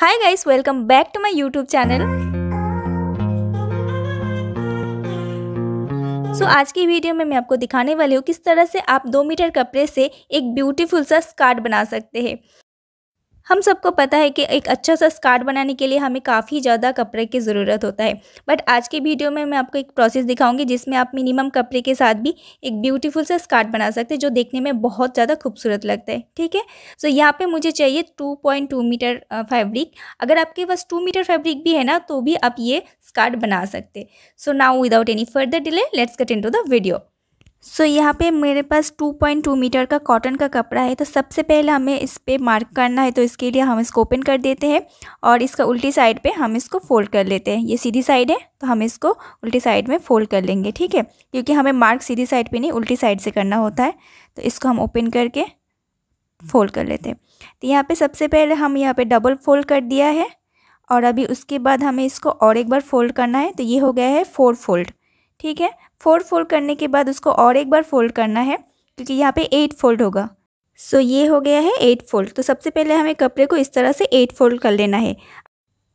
hi guys welcome back to my YouTube channel so आज की video में मैं आपको दिखाने वाली हूँ किस तरह से आप दो मीटर कपड़े से एक ब्यूटीफुल सा स्कार्ट बना सकते हैं हम सबको पता है कि एक अच्छा सा स्कार्ट बनाने के लिए हमें काफ़ी ज़्यादा कपड़े की ज़रूरत होता है बट आज की वीडियो में मैं आपको एक प्रोसेस दिखाऊंगी जिसमें आप मिनिमम कपड़े के साथ भी एक ब्यूटीफुल सा स्कार्ट बना सकते हैं जो देखने में बहुत ज़्यादा खूबसूरत लगता है ठीक है सो यहाँ पर मुझे चाहिए टू मीटर फैब्रिक अगर आपके पास टू मीटर फैब्रिक भी है ना तो भी आप ये स्कार्ट बना सकते so now without any further delay let's get into the video so so, यहाँ पे मेरे पास 2.2 मीटर का कॉटन का कपड़ा है तो सबसे पहले हमें इस पर मार्क करना है तो इसके लिए हम इसको ओपन कर देते हैं और इसका उल्टी साइड पे हम इसको फोल्ड कर लेते हैं ये सीधी साइड है तो हम इसको उल्टी साइड में फोल्ड कर लेंगे ठीक है क्योंकि हमें मार्क सीधी साइड पे नहीं उल्टी साइड से करना होता है तो इसको हम ओपन करके फोल्ड कर लेते हैं तो यहाँ पर सबसे पहले हम यहाँ पर डबल फोल्ड कर दिया है और अभी उसके बाद हमें इसको और एक बार फोल्ड करना है तो ये हो गया है फोर फोल्ड ठीक है फोर फोल्ड करने के बाद उसको और एक बार फोल्ड करना है क्योंकि यहाँ पे एट फोल्ड होगा सो so, ये हो गया है एट फोल्ड तो सबसे पहले हमें कपड़े को इस तरह से एट फोल्ड कर लेना है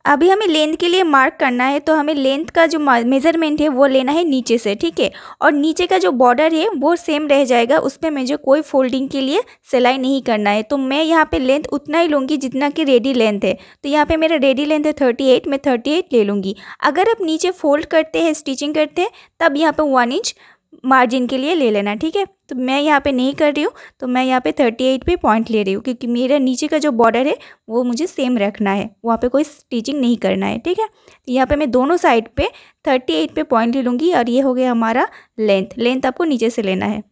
अभी हमें लेंथ के लिए मार्क करना है तो हमें लेंथ का जो मेज़रमेंट है वो लेना है नीचे से ठीक है और नीचे का जो बॉर्डर है वो सेम रह जाएगा उस पर मुझे कोई फोल्डिंग के लिए सिलाई नहीं करना है तो मैं यहाँ पे लेंथ उतना ही लूँगी जितना कि रेडी लेंथ है तो यहाँ पे मेरा रेडी लेंथ है थर्टी एट मैं थर्टी एट ले लूँगी अगर आप नीचे फोल्ड करते हैं स्टिचिंग करते हैं तब यहाँ पर वन इंच मार्जिन के लिए ले लेना ठीक है तो मैं यहाँ पे नहीं कर रही हूँ तो मैं यहाँ पे थर्टी एट पे पॉइंट ले रही हूँ क्योंकि मेरा नीचे का जो बॉर्डर है वो मुझे सेम रखना है वहाँ पे कोई स्टिचिंग नहीं करना है ठीक है तो यहाँ पे मैं दोनों साइड पे थर्टी एट पे पॉइंट ले लूँगी और ये हो गया हमारा लेंथ लेंथ आपको नीचे से लेना है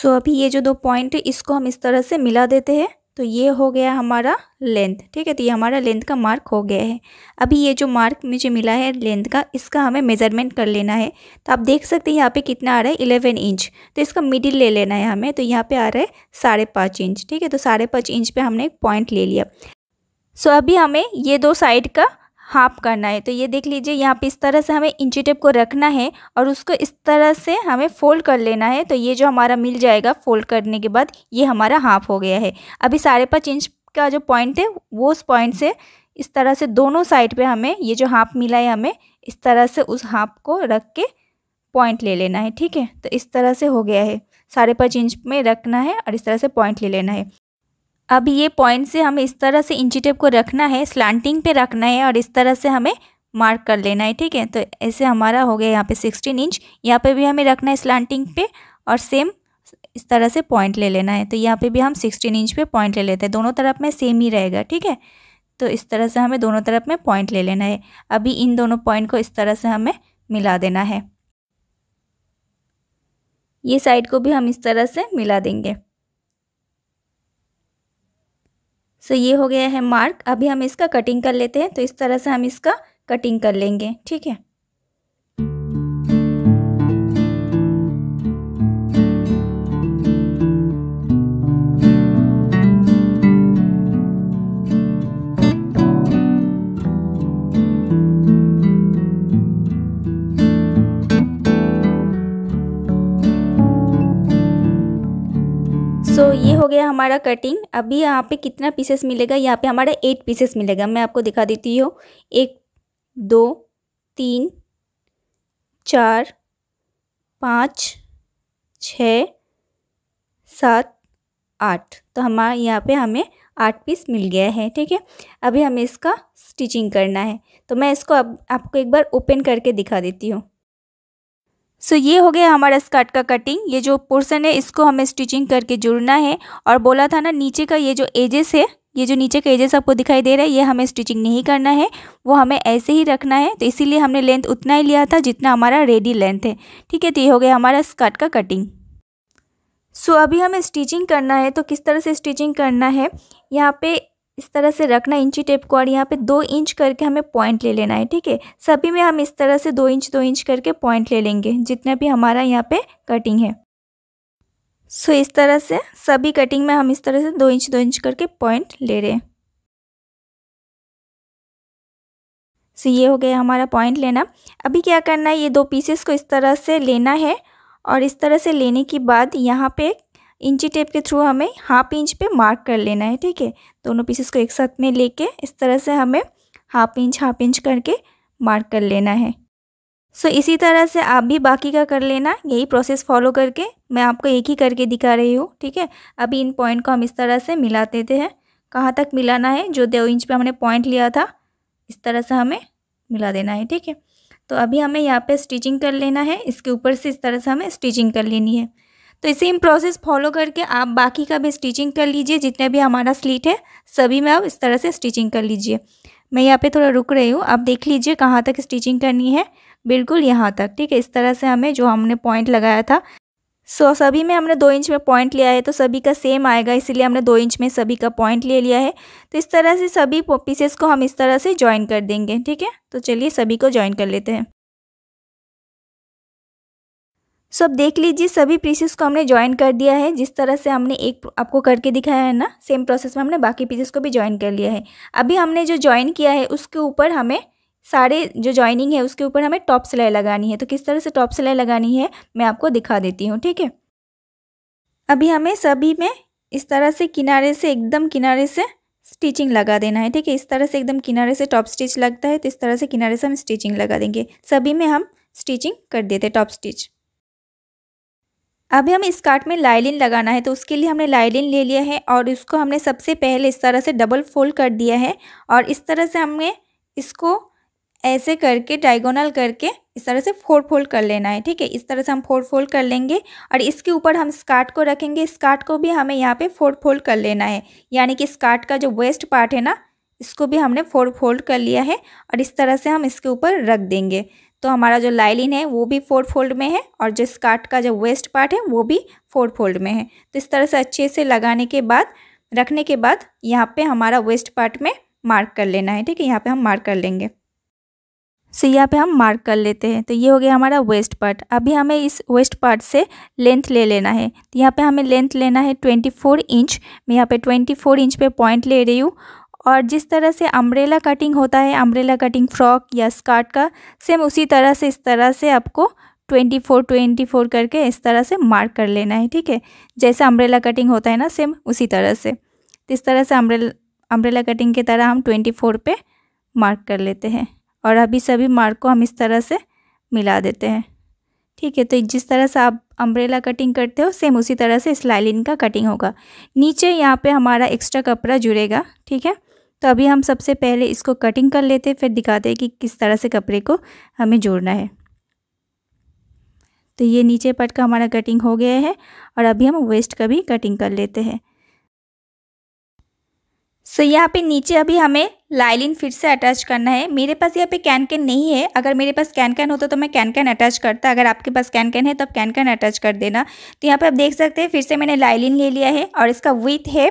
सो अभी ये जो दो पॉइंट है इसको हम इस तरह से मिला देते हैं तो ये हो गया हमारा लेंथ ठीक है तो ये हमारा लेंथ का मार्क हो गया है अभी ये जो मार्क मुझे मिला है लेंथ का इसका हमें मेज़रमेंट कर लेना है तो आप देख सकते हैं यहाँ पे कितना आ रहा है इलेवन इंच तो इसका मिडिल ले लेना है हमें तो यहाँ पे आ रहा है साढ़े पाँच इंच ठीक है तो साढ़े पाँच इंच पर हमने एक पॉइंट ले लिया सो अभी हमें ये दो साइड का हाफ करना है तो ये देख लीजिए यहाँ पे इस तरह से हमें इंची टेप को रखना है और उसको इस तरह से हमें फोल्ड कर लेना है तो ये जो हमारा मिल जाएगा फोल्ड करने के बाद ये हमारा हाफ हो गया है अभी साढ़े पाँच इंच का जो पॉइंट है वो उस पॉइंट से इस तरह से दोनों साइड पे हमें ये जो हाफ मिला है हमें इस तरह से उस हाफ को रख के पॉइंट ले लेना है ठीक है तो इस तरह से हो गया है साढ़े पाँच इंच में रखना है और इस तरह से पॉइंट ले लेना है अब ये पॉइंट से हमें इस तरह से इंची टेप को रखना है स्लांटिंग पे रखना है और इस तरह से हमें मार्क कर लेना है ठीक है तो ऐसे हमारा हो गया यहाँ पे सिक्सटीन इंच यहाँ पे भी हमें रखना है स्लांटिंग पे और सेम इस तरह से पॉइंट ले लेना है तो यहाँ पे भी हम सिक्सटीन इंच पे पॉइंट ले लेते हैं दोनों तरफ में सेम ही रहेगा ठीक है तो इस तरह से हमें दोनों तरफ में पॉइंट ले लेना है अभी इन दोनों पॉइंट को इस तरह से हमें मिला देना है ये साइड को भी हम इस तरह से मिला देंगे सो ये हो गया है मार्क अभी हम इसका कटिंग कर लेते हैं तो इस तरह से हम इसका कटिंग कर लेंगे ठीक है गया हमारा कटिंग अभी यहाँ पे कितना पीसेस मिलेगा यहाँ पे हमारा एट पीसेस मिलेगा मैं आपको दिखा देती हूँ एक दो तीन चार पाँच छ सात आठ तो हमारे यहाँ पे हमें आठ पीस मिल गया है ठीक है अभी हमें इसका स्टिचिंग करना है तो मैं इसको अब आपको एक बार ओपन करके दिखा देती हूँ सो ये हो गया हमारा स्कर्ट का कटिंग ये जो पोर्सन है इसको हमें स्टिचिंग करके जुड़ना है और बोला था ना नीचे का ये जो एजेस है ये जो नीचे का एजेस आपको दिखाई दे रहा है ये हमें स्टिचिंग नहीं करना है वो हमें ऐसे ही रखना है तो इसीलिए हमने लेंथ उतना ही लिया था जितना हमारा रेडी लेंथ है ठीक है तो ये हो गया हमारा स्कर्ट का कटिंग सो अभी हमें स्टिचिंग करना है तो किस तरह से स्टिचिंग करना है यहाँ पे इस तरह से रखना इंची टेप को और यहाँ पे दो इंच करके हमें पॉइंट ले लेना है ठीक है सभी में हम इस तरह से दो इंच दो इंच करके पॉइंट ले लेंगे जितना भी हमारा यहाँ पे कटिंग है सो इस तरह से सभी कटिंग में हम इस तरह से दो इंच दो इंच करके पॉइंट ले रहे हैं सो ये हो गया हमारा पॉइंट लेना अभी क्या करना है ये दो पीसेस को इस तरह से लेना है और इस तरह से लेने के बाद यहाँ पे इंची टेप के थ्रू हमें हाफ इंच पे मार्क कर लेना है ठीक है दोनों पीसेस को एक साथ में लेके इस तरह से हमें हाफ इंच हाफ इंच करके मार्क कर लेना है सो so, इसी तरह से आप भी बाकी का कर लेना यही प्रोसेस फॉलो करके मैं आपको एक ही करके दिखा रही हूँ ठीक है अभी इन पॉइंट को हम इस तरह से मिला देते हैं कहाँ तक मिलाना है जो दो इंच पे हमने पॉइंट लिया था इस तरह से हमें मिला देना है ठीक है तो अभी हमें यहाँ पे स्टिचिंग कर लेना है इसके ऊपर से इस तरह से हमें स्टिचिंग कर लेनी है तो सेम प्रोसेस फॉलो करके आप बाकी का भी स्टिचिंग कर लीजिए जितने भी हमारा स्लीट है सभी में आप इस तरह से स्टिचिंग कर लीजिए मैं यहाँ पे थोड़ा रुक रही हूँ आप देख लीजिए कहाँ तक स्टिचिंग करनी है बिल्कुल यहाँ तक ठीक है इस तरह से हमें जो हमने पॉइंट लगाया था सो so, सभी में हमने दो इंच में पॉइंट लिया है तो सभी का सेम आएगा इसीलिए हमने दो इंच में सभी का पॉइंट ले लिया है तो इस तरह से सभी पीसेस को हम इस तरह से ज्वाइन कर देंगे ठीक है तो चलिए सभी को ज्वाइन कर लेते हैं सो अब देख लीजिए सभी पीसेस को हमने ज्वाइन कर दिया है जिस तरह से हमने एक आपको करके दिखाया है ना सेम प्रोसेस में हमने बाकी पीसेस को भी ज्वाइन कर लिया है अभी हमने जो ज्वाइन किया है उसके ऊपर हमें सारे जो ज्वाइनिंग है उसके ऊपर हमें टॉप सिलाई लगानी है तो किस तरह से टॉप सिलाई लगानी है मैं आपको दिखा देती हूँ ठीक है अभी हमें सभी में इस तरह से किनारे से एकदम किनारे से स्टिचिंग लगा देना है ठीक है इस तरह से एकदम किनारे से टॉप स्टिच लगता है तो इस तरह से किनारे से हम स्टिचिंग लगा देंगे सभी में हम स्टिचिंग कर देते हैं टॉप स्टिच अभी हमें स्कर्ट में लाइलिन लगाना है तो उसके लिए हमने लाइलिन ले लिया है और इसको हमने सबसे पहले इस तरह से डबल फोल्ड कर दिया है और इस तरह से हमने इसको ऐसे करके डायगोनल करके इस तरह से फोर फोल्ड कर लेना है ठीक है इस तरह से हम फोर फोल्ड कर लेंगे और इसके ऊपर हम स्कर्ट को रखेंगे स्कर्ट को भी हमें यहाँ पे फोर फोल्ड कर लेना है यानी कि स्कर्ट का जो वेस्ट पार्ट है ना इसको भी हमने फोर फोल्ड कर लिया है और इस तरह से हम इसके ऊपर रख देंगे तो हमारा जो लाइलिन है वो भी फोर फोल्ड में है और जो स्कर्ट का जो वेस्ट पार्ट है वो भी फोर फोल्ड में है तो इस तरह से अच्छे से लगाने के बाद रखने के बाद यहाँ पे हमारा वेस्ट पार्ट में मार्क कर लेना है ठीक है यहाँ पे हम मार्क कर लेंगे सो यहाँ पे हम मार्क कर लेते हैं तो ये हो गया हमारा वेस्ट पार्ट अभी हमें इस वेस्ट पार्ट से लेंथ ले लेना है तो यहाँ पे हमें लेंथ लेना है 24 इंच मैं यहाँ पे 24 इंच पे पॉइंट ले रही हूँ और जिस तरह से अम्ब्रेला कटिंग होता है अम्ब्रेला कटिंग फ्रॉक या स्कर्ट का सेम उसी तरह से इस तरह से आपको ट्वेंटी फोर ट्वेंटी फोर करके इस तरह से मार्क कर लेना है ठीक है जैसे अम्ब्रेला कटिंग होता है ना सेम उसी तरह से इस तरह से अम्ब्रेला अम्ब्रेला कटिंग की तरह हम ट्वेंटी फोर पे मार्क कर लेते हैं और अभी सभी मार्क को हम इस तरह से मिला देते हैं ठीक है तो जिस तरह से आप अम्ब्रेला कटिंग करते हो सेम उसी तरह से स्लाइलिन का कटिंग होगा नीचे यहाँ पे हमारा एक्स्ट्रा कपड़ा जुड़ेगा ठीक है तो अभी हम सबसे पहले इसको कटिंग कर लेते हैं फिर दिखाते हैं कि किस तरह से कपड़े को हमें जोड़ना है तो ये नीचे पट का हमारा कटिंग हो गया है और अभी हम वेस्ट का भी कटिंग कर लेते हैं सो so, यहाँ पे नीचे अभी हमें लाइलिन फिर से अटैच करना है मेरे पास यहाँ पे कैन कैन नहीं है अगर मेरे पास कैन कैन होता तो मैं कैन कैन अटैच करता अगर आपके पास कैन कैन है तो आप कैन कैन अटैच कर देना तो यहाँ पे आप देख सकते हैं फिर से मैंने लाइलिन ले लिया है और इसका विथ है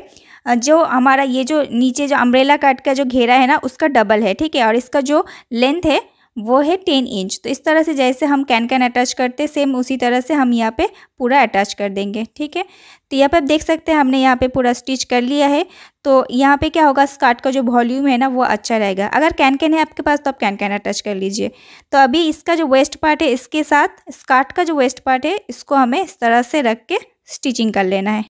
जो हमारा ये जो नीचे जो अम्ब्रेला कट का जो घेरा है ना उसका डबल है ठीक है और इसका जो लेंथ है वो है टेन इंच तो इस तरह से जैसे हम कैन कैन अटैच करते सेम उसी तरह से हम यहाँ पे पूरा अटैच कर देंगे ठीक है तो यहाँ पे आप देख सकते हैं हमने यहाँ पे पूरा स्टिच कर लिया है तो यहाँ पे क्या होगा स्कर्ट का जो वॉल्यूम है ना वो अच्छा रहेगा अगर कैन कैन है आपके पास तो आप कैन कैन अटैच कर लीजिए तो अभी इसका जो वेस्ट पार्ट है इसके साथ स्कर्ट का जो वेस्ट पार्ट है इसको हमें इस तरह से रख के स्टिचिंग कर लेना है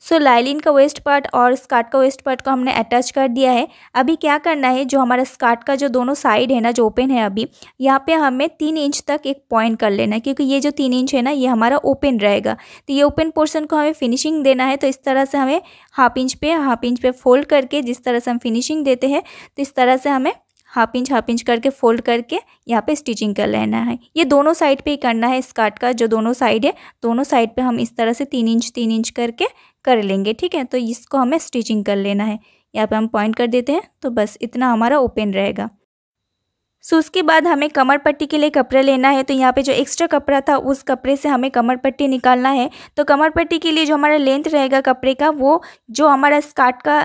सो so, लाइलिन का वेस्ट पार्ट और स्कर्ट का वेस्ट पार्ट को हमने अटैच कर दिया है अभी क्या करना है जो हमारा स्कर्ट का जो दोनों साइड है ना जो ओपन है अभी यहाँ पे हमें तीन इंच तक एक पॉइंट कर लेना है क्योंकि ये जो तीन इंच है ना ये हमारा ओपन रहेगा तो ये ओपन पोर्शन को हमें फिनिशिंग देना है तो इस तरह से हमें हाफ इंच पे हाफ इंच पे फोल्ड करके जिस तरह से हम फिनिशिंग देते हैं तो इस तरह से हमें हाफ इंच हाफ इंच करके फोल्ड करके यहाँ पे स्टिचिंग कर लेना है ये दोनों साइड पे ही करना है स्कर्ट का जो दोनों साइड है दोनों साइड पे हम इस तरह से तीन इंच तीन इंच करके कर लेंगे ठीक है तो इसको हमें स्टिचिंग कर लेना है यहाँ पे हम पॉइंट कर देते हैं तो बस इतना हमारा ओपन रहेगा सो उसके बाद हमें कमर पट्टी के लिए कपड़ा लेना है तो यहाँ पे जो एक्स्ट्रा कपड़ा था उस कपड़े से हमें कमर पट्टी निकालना है तो कमर पट्टी के लिए जो हमारा लेंथ रहेगा कपड़े का वो जो हमारा स्कर्ट का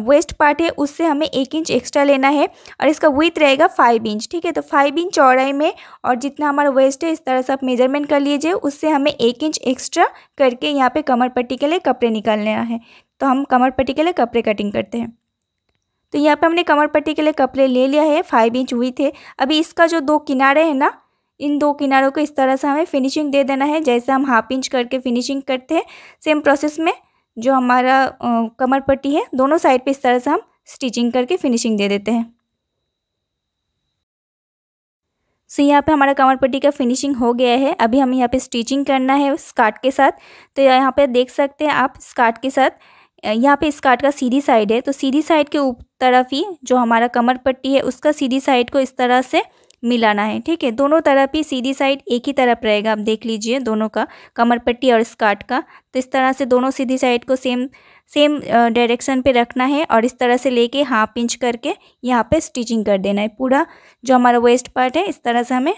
वेस्ट पार्ट है उससे हमें एक इंच एक्स्ट्रा लेना है और इसका विथ रहेगा फाइव इंच ठीक है तो फाइव इंच चौड़ाई में और जितना हमारा वेस्ट है इस तरह से आप मेजरमेंट कर लीजिए उससे हमें एक इंच एक्स्ट्रा करके यहाँ पे कमर पट्टी के लिए कपड़े निकाल लेना है तो हम कमर पट्टी के लिए कपड़े कटिंग करते हैं तो यहाँ पे हमने कमर पट्टी के लिए कपड़े ले लिया है फाइव इंच हुई थे अभी इसका जो दो किनारे हैं ना इन दो किनारों को इस तरह से हमें फिनिशिंग दे देना है जैसे हम हाफ इंच करके फिनिशिंग करते हैं सेम प्रोसेस में जो हमारा कमर पट्टी है दोनों साइड पे इस तरह से हम स्टिचिंग करके फिनिशिंग दे देते हैं सो so, यहाँ पे हमारा कमर पट्टी का फिनिशिंग हो गया है अभी हमें यहाँ पे स्टिचिंग करना है स्कार्ट के साथ तो यहाँ पे देख सकते हैं आप स्कार्ट के साथ यहाँ पे स्कार्ट का सीधी साइड है तो सीधी साइड के तरफ ही जो हमारा कमर पट्टी है उसका सीधी साइड को इस तरह से मिलाना है ठीक है दोनों तरफ ही सीधी साइड एक ही तरफ रहेगा आप देख लीजिए दोनों का कमर पट्टी और स्कर्ट का तो इस तरह से दोनों सीधी साइड को सेम सेम डायरेक्शन पे रखना है और इस तरह से लेके हाफ इंच करके यहाँ पे स्टिचिंग कर देना है पूरा जो हमारा वेस्ट पार्ट है इस तरह से हमें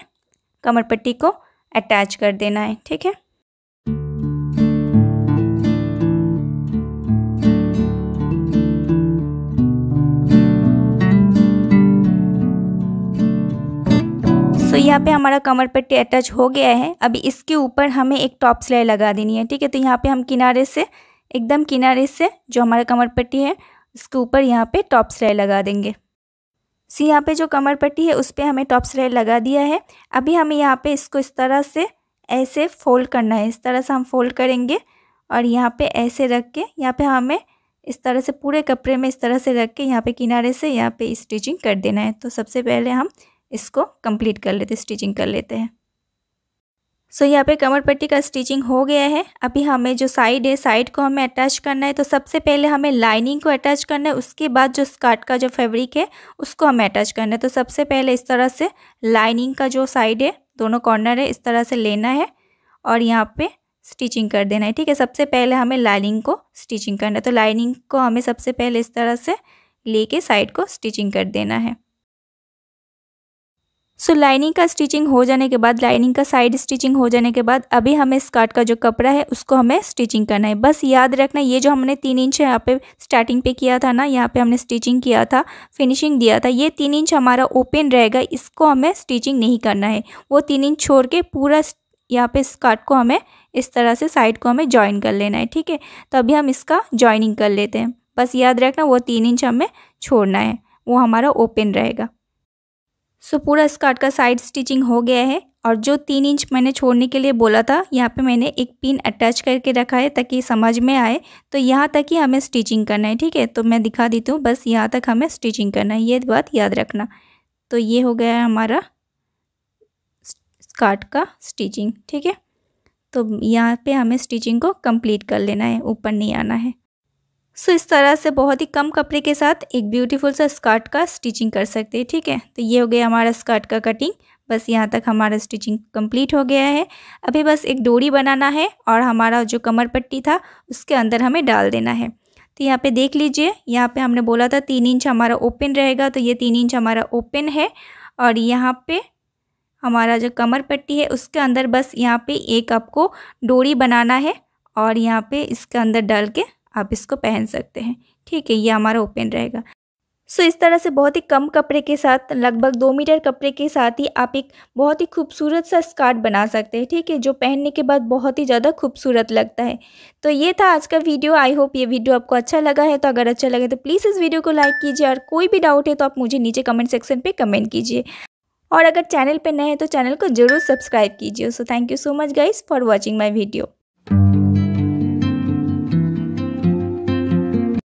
कमर पट्टी को अटैच कर देना है ठीक है यहाँ पे हमारा कमर पट्टी अटैच हो गया है अभी इसके ऊपर हमें एक टॉप सिलाई लगा देनी है ठीक है तो यहाँ पे हम किनारे से एकदम किनारे से जो हमारा कमर पट्टी है उसके ऊपर यहाँ पे टॉप सिलाई लगा देंगे सी यहाँ पे जो कमर पट्टी है उस पर हमें टॉप सिलाई लगा दिया है अभी हमें यहाँ पे इसको इस तरह से ऐसे फोल्ड करना है इस तरह से हम फोल्ड करेंगे और यहाँ पे ऐसे रख के यहाँ पे हमें इस तरह से पूरे कपड़े में इस तरह से रख के यहाँ पे किनारे से यहाँ पे स्टिचिंग कर देना है तो सबसे पहले हम इसको कंप्लीट कर लेते स्टिचिंग कर लेते हैं सो so, यहाँ पे कमर पट्टी का स्टिचिंग हो गया है अभी हमें जो साइड है साइड को हमें अटैच करना है तो सबसे पहले हमें लाइनिंग को अटैच करना है उसके बाद जो स्कर्ट का जो फैब्रिक है उसको हमें अटैच करना है तो सबसे पहले इस तरह से लाइनिंग का जो साइड है दोनों कॉर्नर है इस तरह से लेना है और यहाँ पर स्टिचिंग कर देना है ठीक है सबसे पहले हमें लाइनिंग को स्टिचिंग करना है तो लाइनिंग को हमें सबसे पहले इस तरह से ले साइड को स्टिचिंग कर देना है सो so, लाइनिंग का स्टिचिंग हो जाने के बाद लाइनिंग का साइड स्टिचिंग हो जाने के बाद अभी हमें स्कर्ट का जो कपड़ा है उसको हमें स्टिचिंग करना है बस याद रखना ये जो हमने तीन इंच यहाँ पे स्टार्टिंग पे किया था ना यहाँ पे हमने स्टिचिंग किया था फिनिशिंग दिया था ये तीन इंच हमारा ओपन रहेगा इसको हमें स्टिचिंग नहीं करना है वो तीन इंच छोड़ के पूरा यहाँ पे स्कर्ट को हमें इस तरह से साइड को हमें ज्वाइन कर लेना है ठीक है तो अभी हम इसका ज्वाइनिंग कर लेते हैं बस याद रखना वो तीन इंच हमें छोड़ना है वो हमारा ओपन रहेगा सो पूरा स्कर्ट का साइड स्टिचिंग हो गया है और जो तीन इंच मैंने छोड़ने के लिए बोला था यहाँ पे मैंने एक पिन अटैच करके रखा है ताकि समझ में आए तो यहाँ तक ही हमें स्टिचिंग करना है ठीक है तो मैं दिखा देती हूँ बस यहाँ तक हमें स्टिचिंग करना है ये बात याद रखना तो ये हो गया है हमारा स्कर्ट का स्टिचिंग ठीक है तो यहाँ पे हमें स्टिचिंग को कंप्लीट कर लेना है ऊपर नहीं आना है सो इस तरह से बहुत ही कम कपड़े के साथ एक ब्यूटीफुल सा स्कर्ट का स्टिचिंग कर सकते हैं ठीक है तो ये हो गया हमारा स्कर्ट का कटिंग बस यहाँ तक हमारा स्टिचिंग कंप्लीट हो गया है अभी बस एक डोरी बनाना है और हमारा जो कमर पट्टी था उसके अंदर हमें डाल देना है तो यहाँ पे देख लीजिए यहाँ पे हमने बोला था तीन इंच हमारा ओपन रहेगा तो ये तीन इंच हमारा ओपन है और यहाँ पे हमारा जो कमर पट्टी है उसके अंदर बस यहाँ पे एक आपको डोरी बनाना है और यहाँ पे इसके अंदर डाल के आप इसको पहन सकते हैं ठीक है ये हमारा ओपन रहेगा सो so, इस तरह से बहुत ही कम कपड़े के साथ लगभग दो मीटर कपड़े के साथ ही आप एक बहुत ही खूबसूरत सा स्कार्ट बना सकते हैं ठीक है जो पहनने के बाद बहुत ही ज़्यादा खूबसूरत लगता है तो ये था आज का वीडियो आई होप ये वीडियो आपको अच्छा लगा है तो अगर अच्छा लगे तो प्लीज़ इस वीडियो को लाइक कीजिए और कोई भी डाउट है तो आप मुझे नीचे कमेंट सेक्शन पर कमेंट कीजिए और अगर चैनल पर नए हैं तो चैनल को जरूर सब्सक्राइब कीजिए so thank you so much guys for watching my video